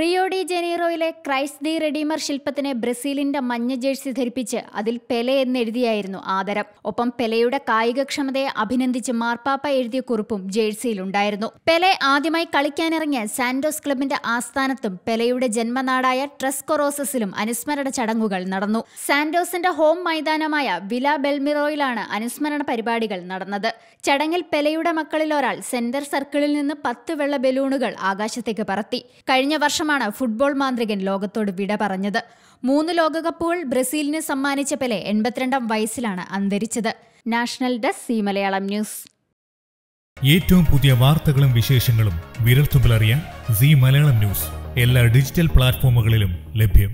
Rio de ജനീറോയിലെ Christ the Redeemer ശില്പത്തിന് ബ്രസീലിന്റെ മഞ്ഞ ജേഴ്സി ധരിപ്പിച്ച് അതിൽ പെലെ എന്നെഴുതിയായിരുന്നു ആദരം ഒപ്പം പെലെയുടെ കായികക്ഷമതയെ അഭിനന്ദിച്ച് മാർപ്പാപ്പ എഴുതിയ കുറിപ്പും ജേഴ്സിയിലുണ്ടായിരുന്നു പെലെ ആദ്യമായി കളിക്കാനിറങ്ങിയ സാന്റോസ് ക്ലബിന്റെ ആസ്ഥാനത്തും പെലെയുടെ ജന്മനാടായ ട്രെസ്കൊറോസസിലും അനുസ്മരണ ചടങ്ങുകൾ നടന്നു സാന്റോസിന്റെ ഹോം മൈതാനമായ വില ബെൽമിറോയിലാണ് അനുസ്മരണ പരിപാടികൾ നടന്നത് ചടങ്ങിൽ പെലെയുടെ മക്കളിൽ ഒരാൾ സെന്റർ സർക്കിളിൽ നിന്ന് പത്ത് വെള്ള ബലൂണുകൾ ആകാശത്തേക്ക് പറത്തി കഴിഞ്ഞ വർഷം വർഷമാണ് ഫുട്ബോൾ മാന്ത്രികൻ ലോകത്തോട് വിട പറഞ്ഞത് മൂന്ന് ലോകകപ്പുകൾ ബ്രസീലിന് സമ്മാനിച്ച പെലെ എൺപത്തിരണ്ടാം വയസ്സിലാണ് അന്തരിച്ചത് national desk Zee Malayalam news ഏറ്റവും പുതിയ വാർത്തകളും വിശേഷങ്ങളും വിരൽത്തുമ്പിലറിയാൻ സി മലയാളം ന്യൂസ് എല്ലാ ഡിജിറ്റൽ പ്ലാറ്റ്ഫോമുകളിലും ലഭ്യം